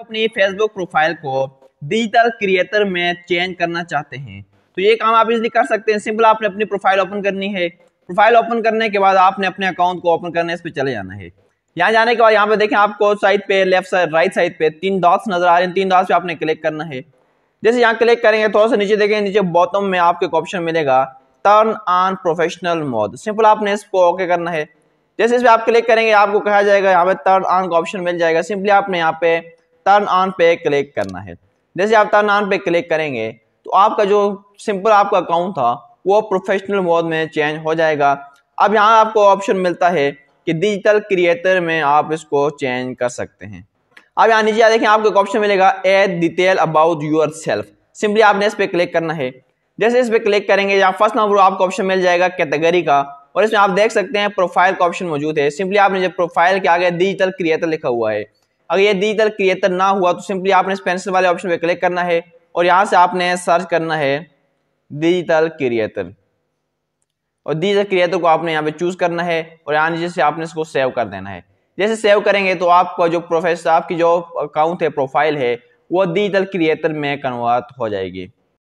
अपनी Facebook profile को digital creator में चेंज करना चाहते हैं तो ये काम आप इजली कर सकते हैं सिंपल आपने अपनी प्रोफाइल ओपन करनी है प्रोफाइल ओपन करने के बाद आपने अपने अकाउंट को ओपन करने इस पर चले जाना है यहाँ जाने के बाद यहाँ पे देखें आपको साइड पे लेफ्ट साइड राइट साइड पे तीन डॉट्स नजर आ रहे हैं तीन डॉट्स पे आपने क्लिक करना है जैसे यहाँ क्लिक करेंगे थोड़ा सा नीचे देखें नीचे बॉटम में आपको एक ऑप्शन मिलेगा turn on professional mode simple आपने इसको ओके करना है जैसे इस पर आप क्लिक करेंगे आपको कहा जाएगा यहाँ पे टर्न ऑन का ऑप्शन मिल जाएगा सिंपली आपने यहाँ पे टर्न ऑन पे क्लिक करना है जैसे आप टर्न ऑन पे क्लिक करेंगे तो आपका जो सिंपल आपका अकाउंट था वो प्रोफेशनल मोड में चेंज हो जाएगा अब यहाँ आपको ऑप्शन मिलता है कि डिजिटल क्रिएटर में आप इसको चेंज कर सकते हैं अब यहाँ नीचे देखें आपको एक ऑप्शन मिलेगा add detail about your self simply आपने इस पर क्लिक करना है जैसे इस पर क्लिक करेंगे या फर्स्ट नंबर आपको ऑप्शन मिल जाएगा कैटेगरी का और इसमें आप देख सकते हैं प्रोफाइल का ऑप्शन मौजूद है सिंपली आपने जब प्रोफाइल के आगे डिजिटल क्रिएटर लिखा हुआ है अगर ये डिजिटल क्रिएटर ना हुआ तो सिंपली आपने इस पेंसिल वाले ऑप्शन पर क्लिक करना है और यहाँ से आपने सर्च करना है डिजिटल क्रिएटर और डिजिटल क्रिएटर को आपने यहाँ पे चूज करना है और यहाँ नीचे से आपने इसको सेव कर देना है जैसे सेव करेंगे तो आपका जो प्रोफेसर आपकी जो अकाउंट है प्रोफाइल है वो डिजिटल क्रिएटर में कन्वर्ट हो जाएगी